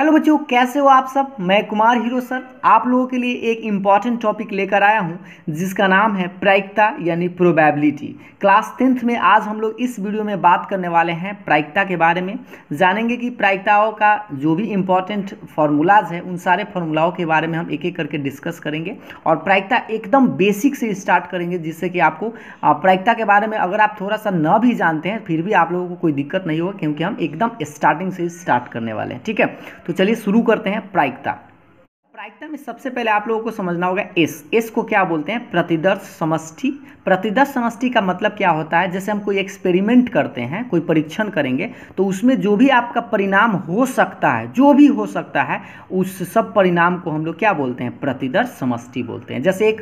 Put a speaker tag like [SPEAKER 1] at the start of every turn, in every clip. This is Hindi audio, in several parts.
[SPEAKER 1] हेलो बच्चों कैसे हो आप सब मैं कुमार हीरो सर आप लोगों के लिए एक इम्पॉर्टेंट टॉपिक लेकर आया हूं जिसका नाम है प्रायिकता यानी प्रोबेबिलिटी क्लास टेंथ में आज हम लोग इस वीडियो में बात करने वाले हैं प्रायिकता के बारे में जानेंगे कि प्रायिकताओं का जो भी इम्पॉर्टेंट फार्मूलाज है उन सारे फार्मूलाओं के बारे में हम एक एक करके डिस्कस करेंगे और प्रायिकता एकदम बेसिक से स्टार्ट करेंगे जिससे कि आपको प्रायिकता के बारे में अगर आप थोड़ा सा न भी जानते हैं फिर भी आप लोगों को कोई दिक्कत नहीं होगा क्योंकि हम एकदम स्टार्टिंग से स्टार्ट करने वाले हैं ठीक है तो चलिए शुरू करते हैं प्रायिकता प्रायिकता में सबसे पहले आप लोगों को समझना होगा एस एस को क्या बोलते हैं प्रतिदर्श समष्टि प्रतिदर्श समष्टि का मतलब क्या होता है जैसे हम कोई एक्सपेरिमेंट करते हैं कोई परीक्षण करेंगे तो उसमें जो भी आपका परिणाम हो सकता है जो भी हो सकता है उस सब परिणाम को हम लोग क्या बोलते हैं प्रतिदर्श समष्टि बोलते हैं जैसे एक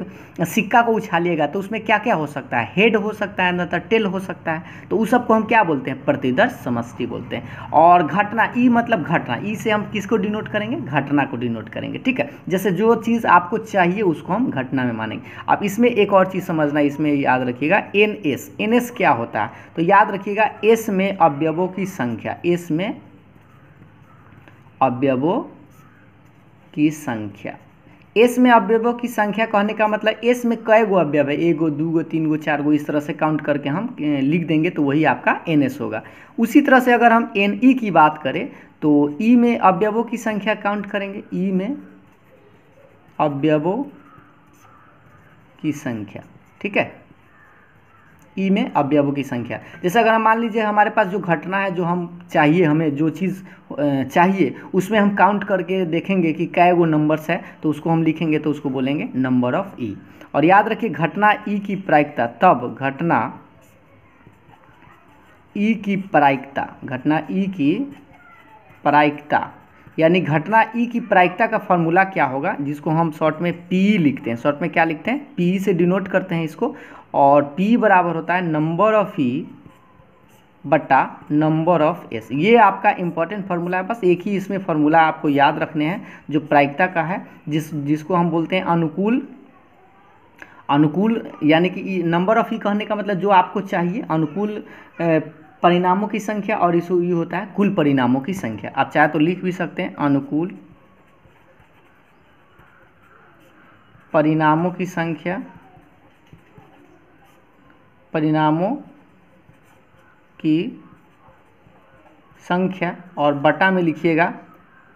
[SPEAKER 1] सिक्का को उछालिएगा तो उसमें क्या क्या हो सकता है हेड हो सकता है न टेल हो सकता है तो उस सबको हम क्या बोलते हैं प्रतिदर्श समष्टि बोलते हैं और घटना ई मतलब घटना ई से हम किसको डिनोट करेंगे घटना को डिनोट करेंगे ठीक है है जैसे जो चीज़ आपको चाहिए उसको हम घटना में मानेंगे अब इसमें एक और चीज़ समझना इसमें याद रखिएगा एन एस एन एस क्या होता है तो याद रखिएगा एस में अवयवों की संख्या एस में अवयवों की संख्या एस में अवयवों की संख्या कहने का मतलब एस में कई गो अवयव है एक गो दू गो तीन गो चार गो इस तरह से काउंट करके हम लिख देंगे तो वही आपका एन एस होगा उसी तरह से अगर हम एन ई की बात करें तो ई में अवयवों की संख्या काउंट करेंगे ई में अवयवों की संख्या ठीक है ई में अवयवों की संख्या जैसे अगर हम मान लीजिए हमारे पास जो घटना है जो हम चाहिए हमें जो चीज़ चाहिए उसमें हम काउंट करके देखेंगे कि कै वो नंबर्स है तो उसको हम लिखेंगे तो उसको बोलेंगे नंबर ऑफ ई और याद रखिए घटना ई e की प्रायिकता तब घटना ई e की प्रायिकता घटना ई e की प्रायिकता यानी घटना ई e की प्रायिकता का फॉर्मूला क्या होगा जिसको हम शॉर्ट में पी लिखते हैं शॉर्ट में क्या लिखते हैं पी से डिनोट करते हैं इसको और पी बराबर होता है नंबर ऑफ ई बट्टा नंबर ऑफ एस ये आपका इंपॉर्टेंट फार्मूला है बस एक ही इसमें फार्मूला आपको याद रखने हैं जो प्रायिकता का है जिस जिसको हम बोलते हैं अनुकूल अनुकूल यानी कि नंबर ऑफ ई कहने का मतलब जो आपको चाहिए अनुकूल ए, परिणामों की संख्या और इशू यू होता है कुल परिणामों की संख्या आप चाहे तो लिख भी सकते हैं अनुकूल परिणामों की संख्या परिणामों की संख्या और बटा में लिखिएगा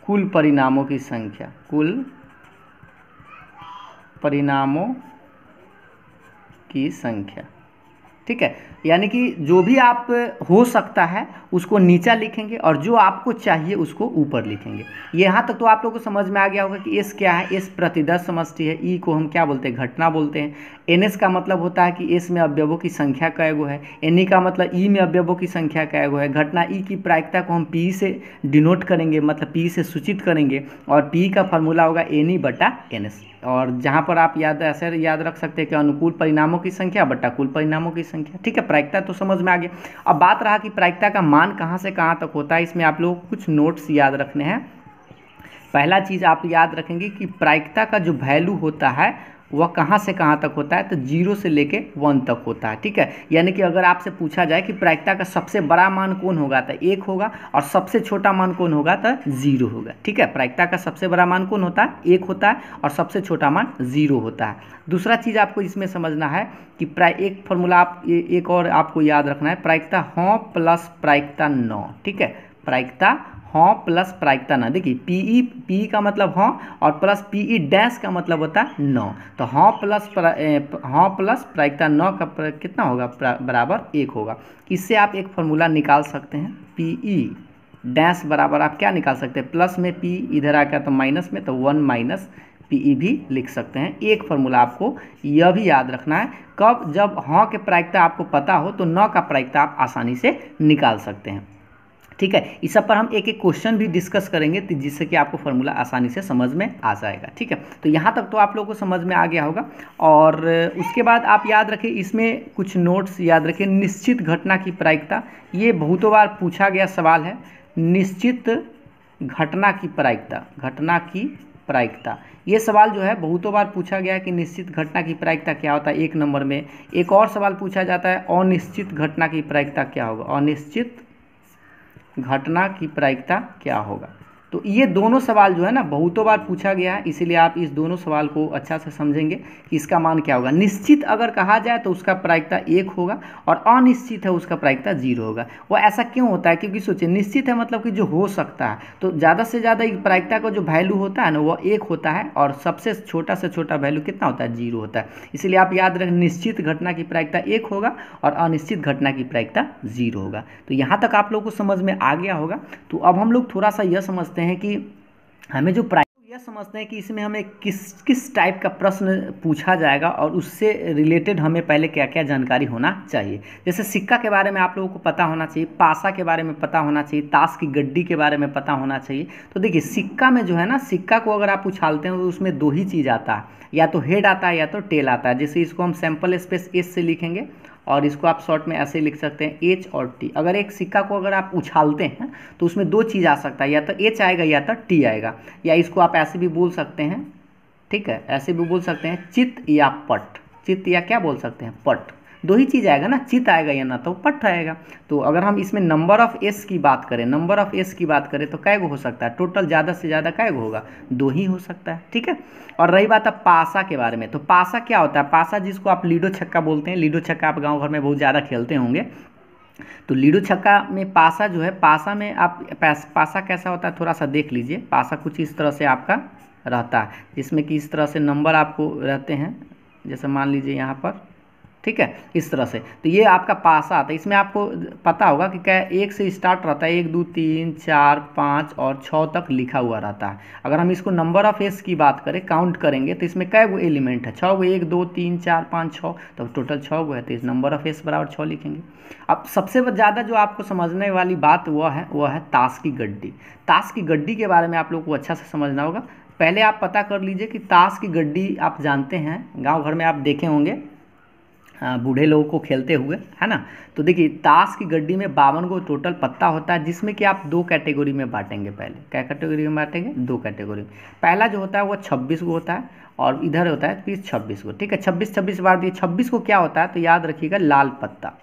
[SPEAKER 1] कुल परिणामों की संख्या कुल परिणामों की संख्या ठीक है यानी कि जो भी आप हो सकता है उसको नीचा लिखेंगे और जो आपको चाहिए उसको ऊपर लिखेंगे यहाँ तक तो आप लोगों को समझ में आ गया होगा कि एस क्या है एस प्रतिदर्श समष्टि है ई e को हम क्या बोलते हैं घटना बोलते हैं एन एस का मतलब होता है कि एस में अवयवों की संख्या कैगो है एन ई e का मतलब ई e में अवयवों की संख्या कैगो है घटना ई की प्रायिकता को हम पी से डिनोट करेंगे मतलब पी से सूचित करेंगे और पी का फॉर्मूला होगा एन ई बटा एन एस और जहाँ पर आप याद ऐसे याद रख सकते हैं कि अनुकूल परिणामों की संख्या बट्टा कुल परिणामों की संख्या ठीक है प्रायिकता तो समझ में आ गया अब बात रहा कि प्रायिकता का मान कहाँ से कहाँ तक होता है इसमें आप लोग कुछ नोट्स याद रखने हैं पहला चीज़ आप याद रखेंगे कि प्रायिकता का जो वैल्यू होता है वह कहाँ से कहाँ तक होता है तो जीरो से लेके वन तक होता है ठीक है यानी कि अगर आपसे पूछा जाए कि प्रायिकता का सबसे बड़ा मान कौन होगा तो एक होगा और सबसे छोटा मान कौन होगा तो जीरो होगा ठीक है प्रायिकता का सबसे बड़ा मान कौन होता है एक होता है और सबसे छोटा मान जीरो होता है दूसरा चीज़ आपको इसमें समझना है कि प्राय एक फॉर्मूला आप ए, एक और आपको याद रखना है प्रायिकता हों हाँ प्लस प्रायिकता नौ ठीक है प्रायिकता हाँ प्लस प्रायिकता ना देखिए पीई पी e, e का मतलब हाँ और प्लस पीई डैश का मतलब होता है नौ तो हाँ प्लस हाँ प्लस प्रायिकता नौ का कितना होगा बराबर एक होगा इससे आप एक फॉर्मूला निकाल सकते हैं पीई डैश e बराबर आप क्या निकाल सकते हैं प्लस में पी इधर आ गया तो माइनस में तो वन माइनस पीई भी लिख सकते हैं एक फॉर्मूला आपको यह भी याद रखना है कब जब हाँ के प्रायिकता आपको पता हो तो नौ का प्रायिकता आप आसानी से निकाल सकते हैं ठीक है इस सब पर हम एक एक क्वेश्चन भी डिस्कस करेंगे जिससे कि आपको फॉर्मूला आसानी से समझ में आ जाएगा ठीक है तो यहाँ तक तो आप लोगों को समझ में आ गया होगा और उसके बाद आप याद रखें इसमें कुछ नोट्स याद रखें निश्चित घटना की प्रायिकता ये बहुतों बार पूछा गया सवाल है निश्चित घटना की प्रायिकता घटना की प्रायिकता ये सवाल जो है बहुतों बार पूछा गया है कि निश्चित घटना की प्रायिकता क्या होता है एक नंबर में एक और सवाल पूछा जाता है अनिश्चित घटना की प्रायिकता क्या होगा अनिश्चित घटना की प्रायिकता क्या होगा तो ये दोनों सवाल जो है ना बहुतों बार पूछा गया है इसीलिए आप इस दोनों सवाल को अच्छा से समझेंगे कि इसका मान क्या होगा निश्चित अगर कहा जाए तो उसका प्रायिकता एक होगा और अनिश्चित है उसका प्रायिकता जीरो होगा वो ऐसा क्यों होता है क्योंकि सोचिए निश्चित है मतलब कि जो हो सकता है तो ज़्यादा से ज़्यादा प्रायिकता का जो वैल्यू होता है ना वो एक होता है और सबसे छोटा से छोटा वैल्यू कितना होता है जीरो होता है इसीलिए आप याद रखें निश्चित घटना की प्रायिकता एक होगा और अनिश्चित घटना की प्रायिकता जीरो होगा तो यहाँ तक आप लोग को समझ में आ गया होगा तो अब हम लोग थोड़ा सा यह समझते समझते हैं कि हमें जो प्राइस यह समझते हैं कि इसमें हमें किस किस टाइप का प्रश्न पूछा जाएगा और उससे रिलेटेड हमें पहले क्या क्या जानकारी होना चाहिए जैसे सिक्का के बारे में आप लोगों को पता होना चाहिए पासा के बारे में पता होना चाहिए ताश की गड्डी के बारे में पता होना चाहिए तो देखिए सिक्का में जो है ना सिक्का को अगर आप उछालते हैं तो उसमें दो ही चीज़ आता है या तो हेड आता है या तो टेल आता है जैसे इसको हम सैम्पल स्पेस एस से लिखेंगे और इसको आप शॉर्ट में ऐसे लिख सकते हैं एच और टी अगर एक सिक्का को अगर आप उछालते हैं तो उसमें दो चीज़ आ सकता है या तो एच आएगा या तो टी आएगा या इसको आप ऐसे भी बोल सकते हैं ठीक है ऐसे भी बोल सकते हैं चित्त या पट चित्त या क्या बोल सकते हैं पट दो ही चीज़ आएगा ना चित आएगा या ना तो पट आएगा तो अगर हम इसमें नंबर ऑफ एस की बात करें नंबर ऑफ एस की बात करें तो कै हो सकता है टोटल ज़्यादा से ज़्यादा कै होगा दो ही हो सकता है ठीक है और रही बात है पासा के बारे में तो पासा क्या होता है पासा जिसको आप लीडो छक्का बोलते हैं लीडो छक्का आप गाँव घर में बहुत ज़्यादा खेलते होंगे तो लीडो छक्का में पासा जो है पासा में आप पासा कैसा होता है थोड़ा सा देख लीजिए पासा कुछ इस तरह से आपका रहता है जिसमें कि इस तरह से नंबर आपको रहते हैं जैसे मान लीजिए यहाँ पर ठीक है इस तरह से तो ये आपका पासा आता है इसमें आपको पता होगा कि क्या एक से स्टार्ट रहता है एक दो तीन चार पाँच और छः तक लिखा हुआ रहता है अगर हम इसको नंबर ऑफ एस की बात करें काउंट करेंगे तो इसमें कै गो एलिमेंट है छः गो एक दो तीन चार पाँच छः तो टोटल छः गो है तो इस नंबर ऑफ एस बराबर छः लिखेंगे अब सबसे ज़्यादा जो आपको समझने वाली बात वह है वह है ताश की गड्डी ताश की गड्डी के बारे में आप लोग को अच्छा से समझना होगा पहले आप पता कर लीजिए कि ताश की गड्डी आप जानते हैं गांव घर में आप देखे होंगे बूढ़े लोगों को खेलते हुए है ना तो देखिए ताश की गड्डी में बावन को टोटल पत्ता होता है जिसमें कि आप दो कैटेगरी में बांटेंगे पहले क्या कैटेगरी में बांटेंगे दो कैटेगरी पहला जो होता है वो छब्बीस को होता है और इधर होता है तीस तो छब्बीस को ठीक है छब्बीस छब्बीस बार दिए तो छब्बीस को क्या होता है तो याद रखिएगा लाल पत्ता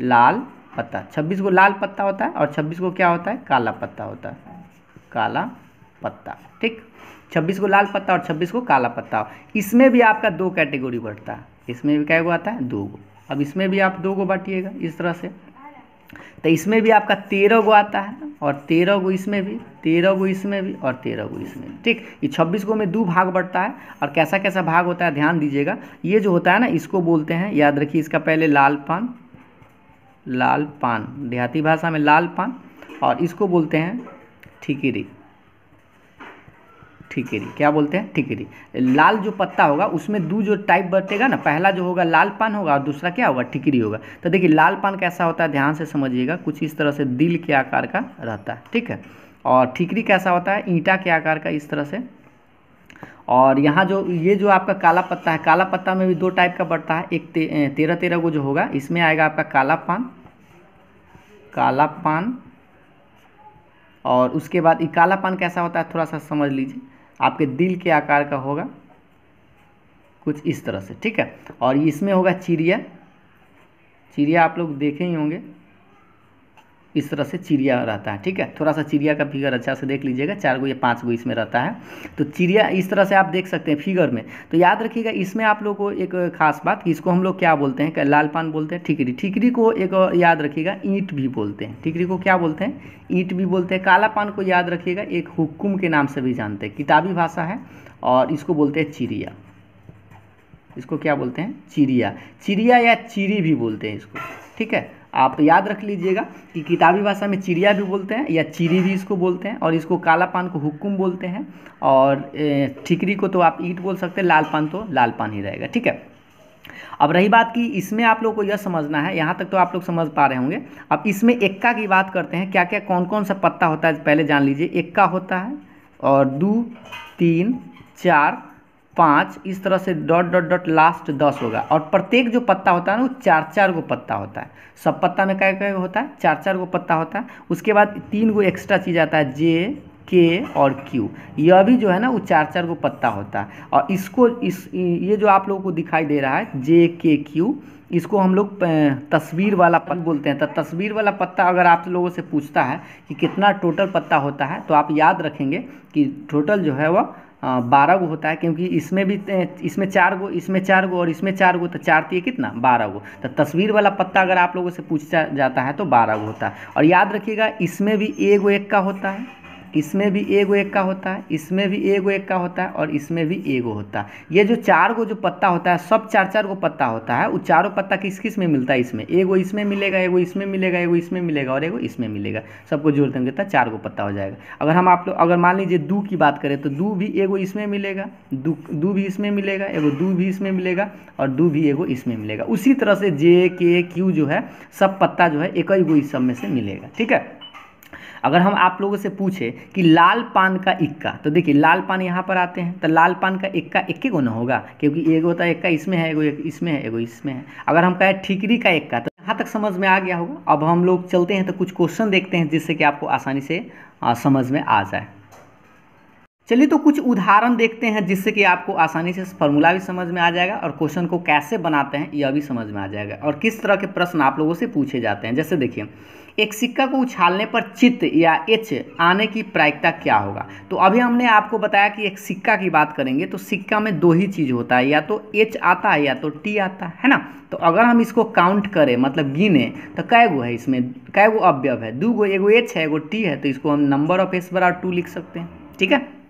[SPEAKER 1] लाल पत्ता छब्बीस को लाल पत्ता होता है और छब्बीस को क्या होता है काला पत्ता होता है काला पत्ता ठीक छब्बीस को लाल पत्ता और छब्बीस को काला पत्ता इसमें भी आपका दो कैटेगरी बढ़ता है इसमें भी गो आता है दो गो अब इसमें भी आप दो गो बांटिएगा इस तरह से तो इसमें भी आपका तेरह गो आता है और तेरह गो इसमें भी तेरह गो इसमें भी और तेरह गो इसमें भी ठीक ये छब्बीस गो में दो भाग बढ़ता है और कैसा कैसा भाग होता है ध्यान दीजिएगा ये जो होता है ना इसको बोलते हैं याद रखिए इसका पहले लाल पान लाल पान देहाती भाषा में लाल पान और इसको बोलते हैं ठिकिरी ठिकेरी क्या बोलते हैं ठिकेरी लाल जो पत्ता होगा उसमें दो जो टाइप बटेगा ना पहला जो होगा लाल पान होगा और दूसरा क्या होगा ठिकरी होगा तो देखिए लाल पान कैसा होता है ध्यान से समझिएगा कुछ इस तरह से दिल के आकार का रहता है ठीक है और ठिकरी कैसा होता है ईंटा के आकार का इस तरह से और यहाँ जो ये जो आपका काला पत्ता है काला पत्ता में भी दो टाइप का बढ़ता है एक ते, तेरह तेरह को जो होगा इसमें आएगा आपका काला पान काला पान और उसके बाद ये काला पान कैसा होता है थोड़ा सा समझ लीजिए आपके दिल के आकार का होगा कुछ इस तरह से ठीक है और इसमें होगा चिड़िया चिड़िया आप लोग देखे ही होंगे इस तरह से चिड़िया रहता है ठीक है थोड़ा सा चिड़िया का फिगर अच्छा से देख लीजिएगा चार गो या पाँच गो इसमें रहता है तो चिड़िया इस तरह से आप देख सकते हैं फिगर में तो याद रखिएगा इसमें आप लोग को एक खास बात इसको हम लोग क्या बोलते हैं लाल पान बोलते हैं ठिकरी ठिकरी को एक याद रखिएगा ईंट भी बोलते हैं ठिकरी को क्या बोलते हैं ईंट भी बोलते हैं काला पान को याद रखिएगा एक हुक्म के नाम से भी जानते हैं किताबी भाषा है और इसको बोलते हैं चिड़िया इसको क्या बोलते हैं चिड़िया चिड़िया या चिड़ी भी बोलते हैं इसको ठीक है आप तो याद रख लीजिएगा कि किताबी भाषा में चिड़िया भी बोलते हैं या चिड़ी भी इसको बोलते हैं और इसको काला पान को हुक्कुम बोलते हैं और ठिकरी को तो आप ईट बोल सकते हैं लाल पान तो लाल पान ही रहेगा ठीक है अब रही बात की इसमें आप लोग को यह समझना है यहाँ तक तो आप लोग समझ पा रहे होंगे अब इसमें एक्का की बात करते हैं क्या क्या कौन कौन सा पत्ता होता है पहले जान लीजिए एक्का होता है और दो तीन चार पाँच इस तरह से डॉट डॉट डॉट लास्ट दस होगा और प्रत्येक जो पत्ता होता है ना वो चार चार गो पत्ता होता है सब पत्ता में क्या क्या होता है चार चार गो पत्ता होता है उसके बाद तीन गो एक्स्ट्रा चीज़ आता है जे के और क्यू यह भी जो है ना वो चार चार गो पत्ता होता है और इसको इस ये जो आप लोगों को दिखाई दे रहा है जे के क्यू इसको हम लोग तस्वीर वाला पत्ता बोलते हैं तो तस्वीर वाला पत्ता अगर आप लोगों से पूछता है कि कितना टोटल पत्ता होता है तो आप याद रखेंगे कि टोटल जो है वह बारह गो होता है क्योंकि इसमें भी इसमें चार गो इसमें चार गो और इसमें चार गो तो चार तीय कितना बारह गो तो तस्वीर वाला पत्ता अगर आप लोगों से पूछा जाता है तो बारह गो होता है और याद रखिएगा इसमें भी ए गो एक का होता है इसमें भी गो एक का होता है इसमें भी गो एक का होता है और इसमें भी एगो होता है ये जो चार गो जो पत्ता होता है सब चार चार गो पत्ता होता है वो चारों पत्ता किस किस में मिलता है इसमें एगो इसमें मिलेगा एगो इसमें मिलेगा एगो इसमें मिलेगा और एगो इसमें मिलेगा सबको जोड़ देंगे तो चार गो पत्ता हो जाएगा अगर हम आप लोग अगर मान लीजिए दो की बात करें तो दो भी एगो इसमें मिलेगा दो भी इसमें मिलेगा एगो दो भी इसमें मिलेगा और दो भी एगो इसमें मिलेगा उसी तरह से जे के क्यू जो है सब पत्ता जो है एक ही गो इस सब में से मिलेगा ठीक है अगर हम आप लोगों से पूछें कि लाल पान का इक्का तो देखिए लाल पान यहाँ पर आते हैं तो लाल पान का इक्का इक्के को ना होगा क्योंकि होता है इक्का इसमें है एगो इसमें है एगो इसमें है अगर हम कहें ठिकरी का इक्का तो यहाँ तक समझ में आ गया होगा अब हम लोग चलते हैं तो कुछ क्वेश्चन देखते हैं जिससे कि आपको आसानी से समझ में आ जाए चलिए तो कुछ उदाहरण देखते हैं जिससे कि आपको आसानी से फॉर्मूला भी समझ में आ जाएगा और क्वेश्चन को कैसे बनाते हैं यह भी समझ में आ जाएगा और किस तरह के प्रश्न आप लोगों से पूछे जाते हैं जैसे देखिए एक सिक्का को उछालने पर चित्त या एच आने की प्रायिकता क्या होगा तो अभी हमने आपको बताया कि एक सिक्का की बात करेंगे तो सिक्का में दो ही चीज़ होता है या तो एच आता है या तो टी आता है है ना तो अगर हम इसको काउंट करें मतलब गिने तो कै गो है इसमें कै गो अवयव है दो गो एगो एच है एगो टी है तो इसको हम नंबर ऑफ एस बराबर टू लिख सकते हैं ठीक है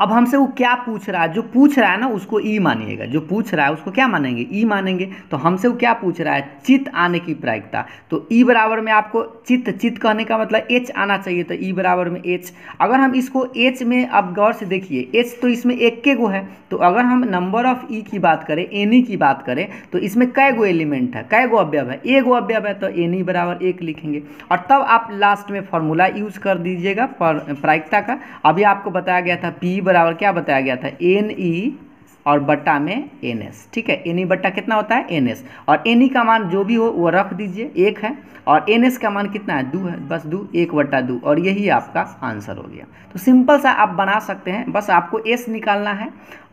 [SPEAKER 1] अब हमसे वो क्या पूछ रहा है जो पूछ रहा है ना उसको ई मानिएगा जो पूछ रहा है उसको क्या मानेंगे ई मानेंगे तो हमसे वो क्या पूछ रहा है चित आने की प्रायिकता तो ई बराबर में आपको चित चित कहने का मतलब एच आना चाहिए तो ई बराबर में एच अगर हम इसको एच में अब गौर से देखिए एच तो इसमें एक के गो है तो अगर हम नंबर ऑफ ई की बात करें एनी की बात करें तो इसमें कै गो एलिमेंट है कै गो अवयव है ए गो अव्यव है तो एनी बराबर एक लिखेंगे और तब आप लास्ट में फॉर्मूला यूज़ कर दीजिएगा प्रायिकता का अभी आपको बताया गया था पी बराबर क्या बताया गया था एन ई e और बट्टा में एन एस ठीक है एन ई e बट्टा कितना होता है एन एस और एन ई e का मान जो भी हो वो रख दीजिए एक है और एन एस का मान कितना है दो है बस दो एक बट्टा दो और यही आपका आंसर हो गया तो सिंपल सा आप बना सकते हैं बस आपको एस निकालना है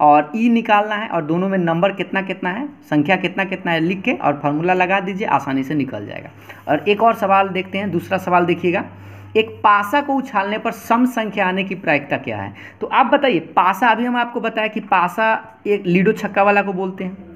[SPEAKER 1] और ई निकालना है और दोनों में नंबर कितना कितना है संख्या कितना कितना है लिख के और फार्मूला लगा दीजिए आसानी से निकल जाएगा और एक और सवाल देखते हैं दूसरा सवाल देखिएगा एक पासा को उछालने पर सम संख्या आने की प्रायिकता क्या है तो आप बताइए पासा अभी हम आपको बताया कि पासा एक लीडो छक्का वाला को बोलते हैं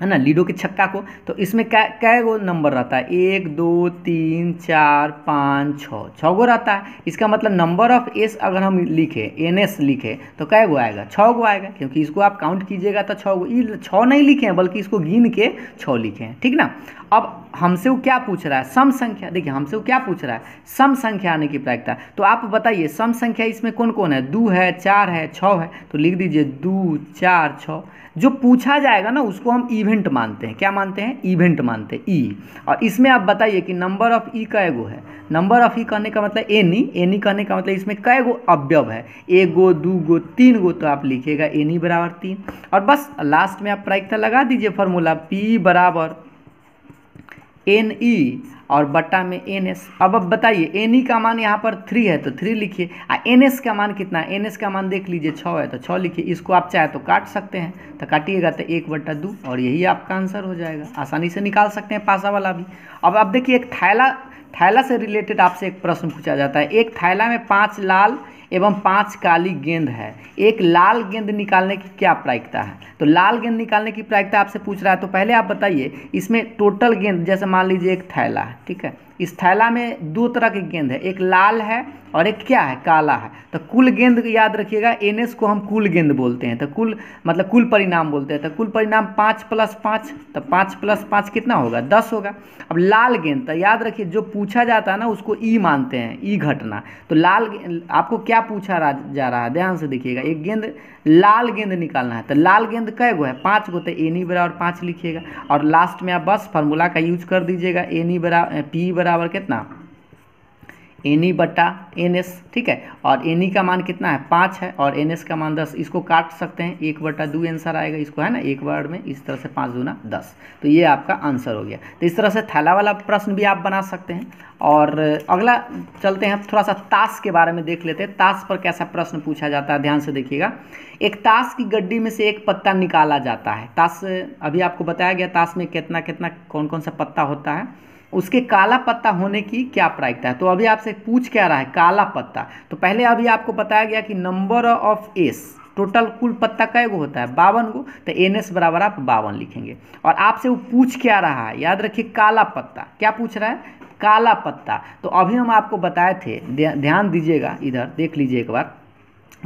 [SPEAKER 1] है ना लीडो के छक्का को तो इसमें क्या क्या गो नंबर रहता है एक दो तीन चार पाँच छः छः गो रहता है इसका मतलब नंबर ऑफ एस अगर हम लिखे एन एस लिखे तो क्या गो आएगा छः गो आएगा क्योंकि इसको आप काउंट कीजिएगा तो छः गो ये छः नहीं लिखे हैं बल्कि इसको गिन के छः लिखे हैं ठीक ना अब हमसे वो क्या पूछ रहा है सम संख्या देखिए हमसे वो क्या पूछ रहा है सम संख्या आने की प्रायिकता तो आप बताइए सम संख्या इसमें कौन कौन है दो है चार है छ है तो लिख दीजिए दो चार छ जो पूछा जाएगा ना उसको हम इवेंट मानते हैं क्या मानते हैं इवेंट मानते हैं ई e। और इसमें आप बताइए कि नंबर ऑफ ई कै गो है नंबर ऑफ ई कहने का मतलब एनी एनी कहने का मतलब इसमें कै गो अवयव है एक गो दो गो तीन गो तो आप लिखिएगा एनी बराबर तीन और बस लास्ट में आप प्रायिकता लगा दीजिए फॉर्मूला पी बराबर एन ई और बट्टा में एन एस अब अब बताइए एन ई का मान यहाँ पर थ्री है तो थ्री लिखिए आ एन एस का मान कितना है एन एस का मान देख लीजिए छः है तो छः लिखिए इसको आप चाहे तो काट सकते हैं तो काटिएगा तो एक बट्टा दो और यही आपका आंसर हो जाएगा आसानी से निकाल सकते हैं पासा वाला भी अब आप देखिए एक थैला थैला से रिलेटेड आपसे एक प्रश्न पूछा जाता है एक थैला में पाँच लाल एवं पांच काली गेंद है एक लाल गेंद निकालने की क्या प्रायिकता है तो लाल गेंद निकालने की प्रायिकता आपसे पूछ रहा है तो पहले आप बताइए इसमें टोटल गेंद जैसे मान लीजिए एक थैला है ठीक है इस थैला में दो तरह के गेंद है एक लाल है और एक क्या है काला है तो कुल गेंद याद रखिएगा एन को हम कुल गेंद बोलते हैं तो कुल मतलब कुल परिणाम बोलते हैं तो कुल परिणाम पाँच प्लस पाँच तो पाँच प्लस पाँच कितना होगा दस होगा अब लाल गेंद तो याद रखिए जो पूछा जाता है ना उसको ई मानते हैं ई घटना तो लाल आपको क्या पूछा जा रहा है ध्यान से देखिएगा एक गेंद लाल गेंद निकालना है तो लाल गेंद कै गो है पाँच गो तो एनी बराबर पाँच लिखिएगा और लास्ट में आप बस फार्मूला का यूज कर दीजिएगा एनी बराबर पी बरा बराबर कितना एन ई बट्टा एन एस ठीक है और एन ई का मान कितना है पाँच है और एन एस का मान दस इसको काट सकते हैं एक बट्टा दो आंसर आएगा इसको है ना एक वर्ड में इस तरह से पाँच दूना दस तो ये आपका आंसर हो गया तो इस तरह से थैला वाला प्रश्न भी आप बना सकते हैं और अगला चलते हैं थोड़ा सा ताश के बारे में देख लेते हैं ताश पर कैसा प्रश्न पूछा जाता है ध्यान से देखिएगा एक ताश की गड्डी में से एक पत्ता निकाला जाता है ताश अभी आपको बताया गया ताश में कितना कितना कौन कौन सा पत्ता होता है उसके काला पत्ता होने की क्या प्रायिकता है तो अभी आपसे पूछ क्या रहा है काला पत्ता तो पहले अभी आपको बताया गया कि नंबर ऑफ एस टोटल कुल पत्ता कै गो होता है बावन गो तो एन एस बराबर आप बावन लिखेंगे और आपसे वो पूछ क्या रहा है याद रखिए काला पत्ता क्या पूछ रहा है काला पत्ता तो अभी हम आपको बताए थे ध्यान दीजिएगा इधर देख लीजिए एक बार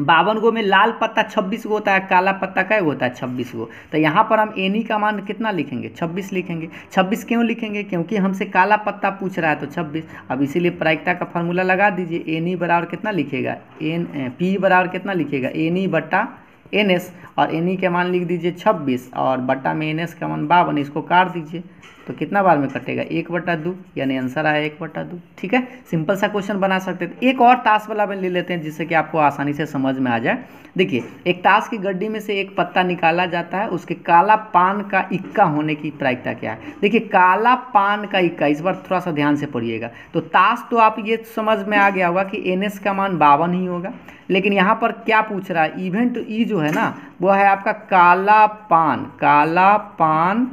[SPEAKER 1] बावन गो में लाल पत्ता छब्बीस गो होता है काला पत्ता कै होता है छब्बीस गो तो यहाँ पर हम एनी का मान कितना लिखेंगे छब्बीस लिखेंगे छब्बीस क्यों लिखेंगे क्योंकि हमसे काला पत्ता पूछ रहा है तो छब्बीस अब इसीलिए प्रायिकता का फॉर्मूला लगा दीजिए एनी बराबर कितना लिखेगा एन पी बराबर कितना लिखेगा एनी बट्टा एन एस और एनी का मान लिख दीजिए छब्बीस और बट्टा में एन एस का मान बावन इसको काट दीजिए तो कितना बार में कटेगा एक बटा दो यानी आंसर आया एक बटा दो ठीक है सिंपल सा क्वेश्चन बना सकते हैं एक और ताश वाला में ले लेते हैं जिससे कि आपको आसानी से समझ में आ जाए देखिए एक ताश की गड्डी में से एक पत्ता निकाला जाता है उसके काला पान का इक्का होने की प्रायिकता क्या है देखिए काला पान का इक्का इस बार थोड़ा सा ध्यान से पढ़िएगा तो ताश तो आप ये समझ में आ गया होगा कि एन का मान बावन ही होगा लेकिन यहाँ पर क्या पूछ रहा है इवेंट ई जो है ना वो है आपका काला पान काला पान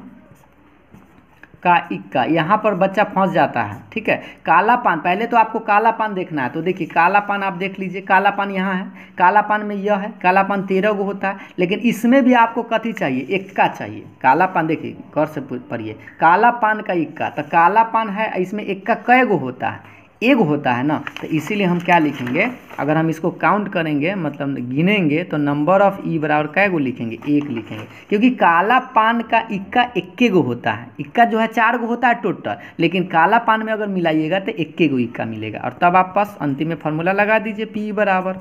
[SPEAKER 1] का इक्का यहाँ पर बच्चा फंस जाता है ठीक है काला पान पहले तो आपको काला पान देखना है तो देखिए काला पान आप देख लीजिए काला पान यहाँ है काला पान में यह है काला पान तेरह गो होता है लेकिन इसमें भी आपको कथी चाहिए इक्का चाहिए काला पान देखिए गौर से पढ़िए काला पान का इक्का तो काला पान है इसमें इक्का कै गो होता है एग होता है ना तो इसीलिए हम क्या लिखेंगे अगर हम इसको काउंट करेंगे मतलब गिनेंगे तो नंबर ऑफ ई बराबर कै गो लिखेंगे एक लिखेंगे क्योंकि काला पान का इक्का इक्के गो होता है इक्का जो है चार गो होता है टोटल लेकिन काला पान में अगर मिलाइएगा तो इक्के गो इक्का मिलेगा और तब आप पास अंतिम में फॉर्मूला लगा दीजिए पी बराबर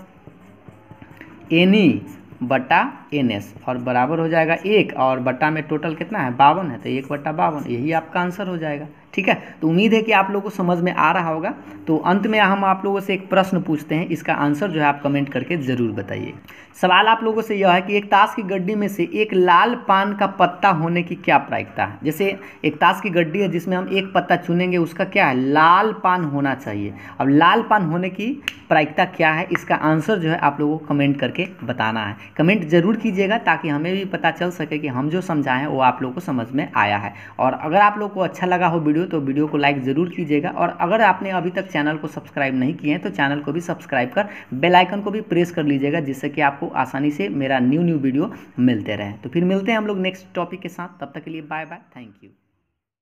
[SPEAKER 1] एनी e बटा एन एस और बराबर हो जाएगा एक और बटा में टोटल कितना है बावन है तो एक बटा बावन यही आपका आंसर हो जाएगा ठीक है तो उम्मीद है कि आप लोगों को समझ में आ रहा होगा तो अंत में हम आप लोगों से एक प्रश्न पूछते हैं इसका आंसर जो है आप कमेंट करके ज़रूर बताइए सवाल आप लोगों से यह है कि एक ताश की गड्डी में से एक लाल पान का पत्ता होने की क्या प्रायिकता है जैसे एक ताश की गड्डी है जिसमें हम एक पत्ता चुनेंगे उसका क्या है लाल पान होना चाहिए अब लाल पान होने की प्रायिकता क्या है इसका आंसर जो है आप लोगों को कमेंट करके बताना है कमेंट ज़रूर कीजिएगा ताकि हमें भी पता चल सके कि हम जो समझाएं वो आप लोग को समझ में आया है और अगर आप लोग को अच्छा लगा हो वीडियो वीडियो तो वीडियो को लाइक ज़रूर कीजिएगा और अगर आपने अभी तक चैनल को सब्सक्राइब नहीं किए हैं तो चैनल को भी सब्सक्राइब कर बेलाइकन को भी प्रेस कर लीजिएगा जिससे कि आपको आसानी से मेरा न्यू न्यू वीडियो मिलते रहे तो फिर मिलते हैं हम लोग नेक्स्ट टॉपिक के साथ तब तक के लिए बाय बाय थैंक यू